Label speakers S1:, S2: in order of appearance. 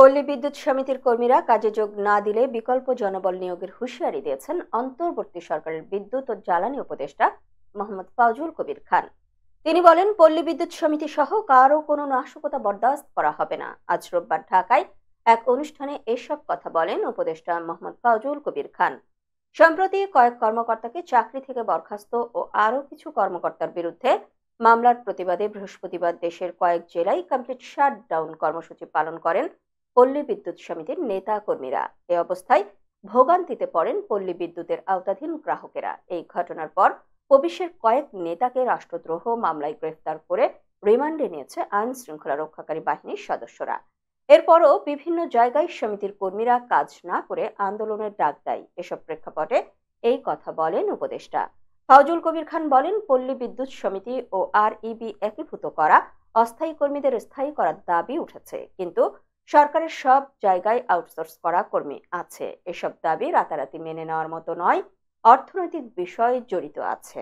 S1: পল্লী বিদ্যুৎ সমিতির কর্মীরা কাজে যোগ না দিলে বিকল্প জনবল নিয়োগের হুঁশিয়ারি দিয়েছেন অন্তর্বর্তী সরকারের বিদ্যুৎ ও জ্বালানি উপদেষ্টা মোহাম্মদ ফাউজুল কবির খান তিনি বলেন পল্লী বিদ্যুৎ সমিতি সহ কারও কোনো নাশকতা বরদাস্ত করা হবে না আজ রোববার ঢাকায় এক অনুষ্ঠানে এসব কথা বলেন উপদেষ্টা মোহাম্মদ ফাউজুল কবির খান সম্প্রতি কয়েক কর্মকর্তাকে চাকরি থেকে বরখাস্ত ও আরও কিছু কর্মকর্তার বিরুদ্ধে মামলার প্রতিবাদে বৃহস্পতিবার দেশের কয়েক জেলায় কমপ্লিট শাট ডাউন কর্মসূচি পালন করেন পল্লী বিদ্যুৎ সমিতির নেতা কর্মীরা এ অবস্থায় ভোগান্তিতে পড়েন পল্লী বিদ্যুতের আওতাধীন গ্রাহকেরা এই ঘটনার পর পবিশের কয়েক নেতাকে রাষ্ট্রদ্রোহ মামলায় গ্রেফতার করে রিমান্ডে নিয়েছে আইন শৃঙ্খলা রক্ষাকারী বাহিনীর সদস্যরা এরপরও বিভিন্ন জায়গায় সমিতির কর্মীরা কাজ না করে আন্দোলনের ডাক দেয় এসব প্রেক্ষাপটে এই কথা বলেন উপদেষ্টা ফজল কবির খান বলেন পল্লী বিদ্যুৎ সমিতি ও আর ইবি একীভূত করা অস্থায়ী কর্মীদের স্থায়ী করার দাবি উঠেছে কিন্তু সরকারের সব জায়গায় আউটসোর্স করা কর্মী আছে এসব দাবি রাতারাতি মেনে নেওয়ার মতো নয় অর্থনৈতিক বিষয় জড়িত আছে